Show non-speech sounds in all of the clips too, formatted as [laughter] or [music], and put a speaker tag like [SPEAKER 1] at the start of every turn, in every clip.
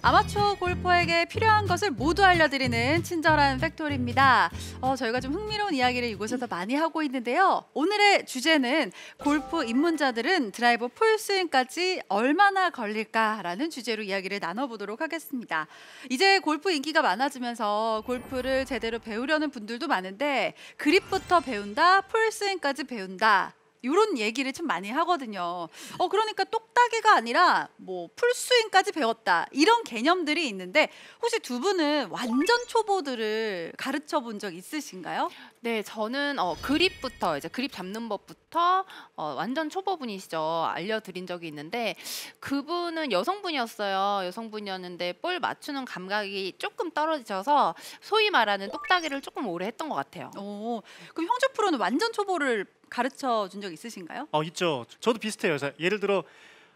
[SPEAKER 1] 아마추어 골퍼에게 필요한 것을 모두 알려드리는 친절한 팩토리입니다. 어, 저희가 좀 흥미로운 이야기를 이곳에서 많이 하고 있는데요. 오늘의 주제는 골프 입문자들은 드라이버 풀스윙까지 얼마나 걸릴까라는 주제로 이야기를 나눠보도록 하겠습니다. 이제 골프 인기가 많아지면서 골프를 제대로 배우려는 분들도 많은데 그립부터 배운다, 풀스윙까지 배운다 이런 얘기를 참 많이 하거든요. 어 그러니까 똑딱이가 아니라 뭐 풀스윙까지 배웠다 이런 개념들이 있는데
[SPEAKER 2] 혹시 두 분은 완전 초보들을 가르쳐 본 적 있으신가요? 네, 저는 어, 그립부터 이제 그립 잡는 법부터 어, 완전 초보분이시죠 알려드린 적이 있는데 그분은 여성분이었어요. 여성분이었는데 볼 맞추는 감각이 조금 떨어지셔서 소위 말하는 똑딱이를 조금 오래 했던 것 같아요. 오, 그럼 형제 프로는 완전 초보를 가르쳐 준 적 있으신가요?
[SPEAKER 3] 어 있죠. 저도 비슷해요. 예를 들어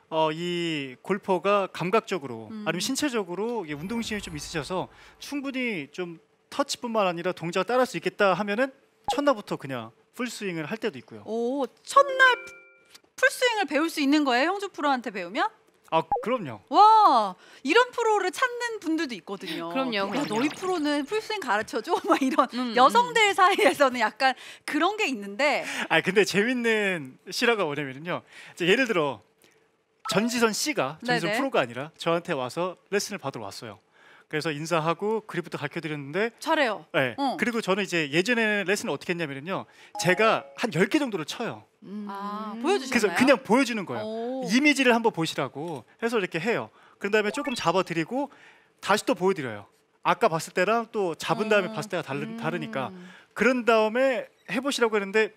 [SPEAKER 3] 어, 이 골퍼가 감각적으로 음. 아니면 신체적으로 운동신이 좀 있으셔서 충분히 좀 터치뿐만 아니라 동작을 따라할 수 있겠다 하면은 첫날부터 그냥 풀스윙을 할 때도 있고요.
[SPEAKER 1] 오 첫날 풀스윙을 배울 수 있는 거예요? 형주 프로한테 배우면?
[SPEAKER 3] 아 그럼요.
[SPEAKER 1] 와 이런 프로를 찾는 분들도 있거든요. 그럼요. 그럼 야, 너희 프로는 풀스윙 가르쳐줘 [laughs] 막 이런 음, 음. 여성들 음. 사이에서는 약간 그런 게 있는데.
[SPEAKER 3] 아 근데 재밌는 실화가 뭐냐면요. 예를 들어 전지선 씨가 전지선 네네. 프로가 아니라 저한테 와서 레슨을 받으러 왔어요. 그래서 인사하고 그립부터 가르쳐드렸는데 잘해요. 네. 어. 그리고 저는 이제 예전에 레슨을 어떻게 했냐면요. 제가 한 열 개 정도를 쳐요. 음.
[SPEAKER 1] 아, 음. 보여주시나요? 그래서 그냥
[SPEAKER 3] 보여주는 거예요.
[SPEAKER 1] 오. 이미지를
[SPEAKER 3] 한번 보시라고 해서 이렇게 해요. 그런 다음에 조금 잡아드리고 다시 또 보여드려요. 아까 봤을 때랑 또 잡은 다음에 음. 봤을 때가 다르, 음. 다르니까 그런 다음에 해보시라고 했는데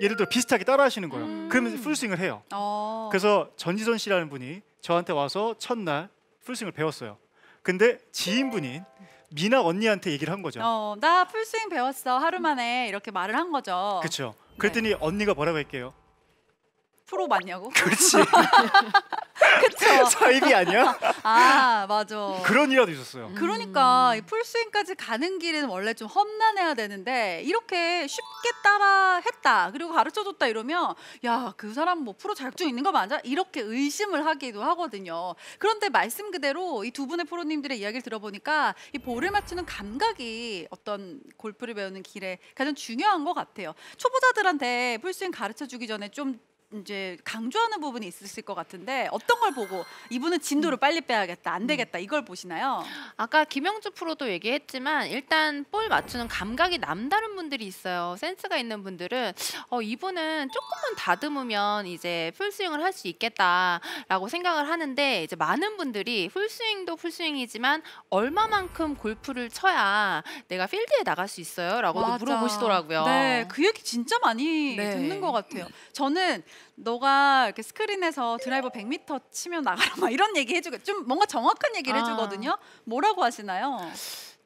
[SPEAKER 3] 예를 들어 비슷하게 따라 하시는 거예요. 음. 그러면 풀스윙을 해요. 어. 그래서 전지선 씨라는 분이 저한테 와서 첫날 풀스윙을 배웠어요. 근데 지인분인 미나 언니한테 얘기를 한 거죠.
[SPEAKER 1] 어, 나 풀스윙 배웠어. 하루 만에 이렇게 말을 한 거죠. 그렇죠.
[SPEAKER 3] 그랬더니 네. 언니가 뭐라고 할게요.
[SPEAKER 1] 프로 맞냐고? 그렇지. [laughs] 그쵸. 사입이 [laughs] 아니야? 아 맞아. 그런
[SPEAKER 3] 일화도 있었어요. 음.
[SPEAKER 1] 그러니까 음. 풀스윙까지 가는 길은 원래 좀 험난해야 되는데 이렇게 쉽게 따라 했다 그리고 가르쳐줬다 이러면 야그 사람 뭐 프로 자격증 있는 거 맞아? 이렇게 의심을 하기도 하거든요. 그런데 말씀 그대로 이 두 분의 프로님들의 이야기를 들어보니까 이 볼을 맞추는 감각이 어떤 골프를 배우는 길에 가장 중요한 것 같아요. 초보자들한테 풀스윙 가르쳐주기 전에 좀 이제 강조하는 부분이 있으실 것
[SPEAKER 2] 같은데 어떤 걸 보고 이분은 진도를 음. 빨리 빼야겠다 안 음. 되겠다 이걸 보시나요? 아까 김영주 프로도 얘기했지만 일단 볼 맞추는 감각이 남다른 분들이 있어요. 센스가 있는 분들은 어, 이분은 조금만 다듬으면 이제 풀스윙을 할 수 있겠다라고 생각을 하는데 이제 많은 분들이 풀스윙도 풀스윙이지만 얼마만큼 골프를 쳐야 내가 필드에 나갈 수 있어요? 라고도 물어보시더라고요. 네, 그 얘기 진짜 많이 네. 듣는 것 같아요. 저는 너가 이렇게 스크린에서
[SPEAKER 1] 드라이버 100m 치면 나가라 [laughs] 막 이런 얘기 해주고 좀 뭔가 정확한 얘기를 아. 해주거든요. 뭐라고
[SPEAKER 2] 하시나요?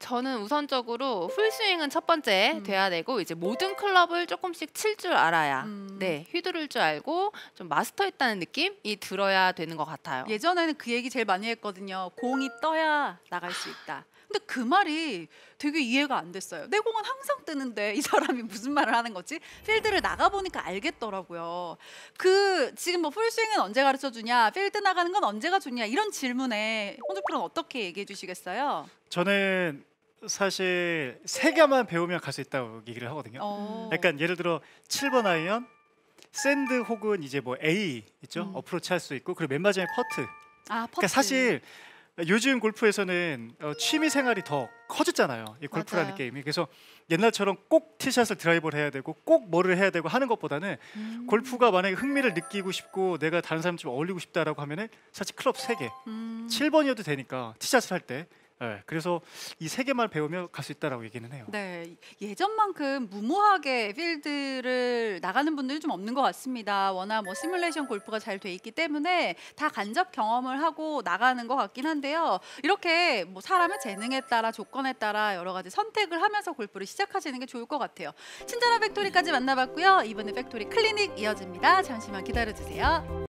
[SPEAKER 2] 저는 우선적으로 풀스윙은 첫 번째 음. 돼야 되고 이제 모든 클럽을 조금씩 칠 줄 알아야 음. 네 휘두를 줄 알고 좀 마스터했다는 느낌이 들어야 되는 것 같아요. 예전에는 그 얘기 제일 많이 했거든요. 공이 떠야 나갈 수 있다.
[SPEAKER 1] 근데 그 말이 되게 이해가 안 됐어요. 내 공은 항상 뜨는데 이 사람이 [laughs] 무슨 말을 하는 거지? 필드를 나가보니까 알겠더라고요. 그 지금 뭐 풀스윙은 언제 가르쳐주냐? 필드 나가는 건 언제가 좋냐? 이런 질문에 홍주 프로는 어떻게 얘기해 주시겠어요?
[SPEAKER 3] 저는 사실 세 개만 배우면 갈 수 있다고 얘기를 하거든요. 오. 어. 약간 예를 들어 7번 아이언, 샌드 혹은 이제 뭐 A 있죠? 음. 어프로치 할 수 있고 그리고 맨 마지막에 퍼트. 아, 퍼트. 그러니까 사실 요즘 골프에서는 어, 취미 생활이 더 커졌잖아요. 이 골프라는 맞아요. 게임이. 그래서 옛날처럼 꼭 티샷을 드라이버를 해야 되고 꼭 뭐를 해야 되고 하는 것보다는 음. 골프가 만약에 흥미를 느끼고 싶고 내가 다른 사람처럼 어울리고 싶다라고 하면은 사실 클럽 세개 음. 7번이어도 되니까 티샷을 할때 네, 그래서 이 세 개만 배우면 갈 수 있다라고 얘기는 해요.
[SPEAKER 1] 네, 예전만큼 무모하게 필드를 나가는 분들이 좀 없는 것 같습니다. 워낙 뭐 시뮬레이션 골프가 잘 돼 있기 때문에 다 간접 경험을 하고 나가는 것 같긴 한데요. 이렇게 뭐 사람의 재능에 따라 조건에 따라 여러 가지 선택을 하면서 골프를 시작하시는 게 좋을 것 같아요. 친절한 팩토리까지 만나봤고요. 이번에 팩토리 클리닉 이어집니다. 잠시만 기다려주세요.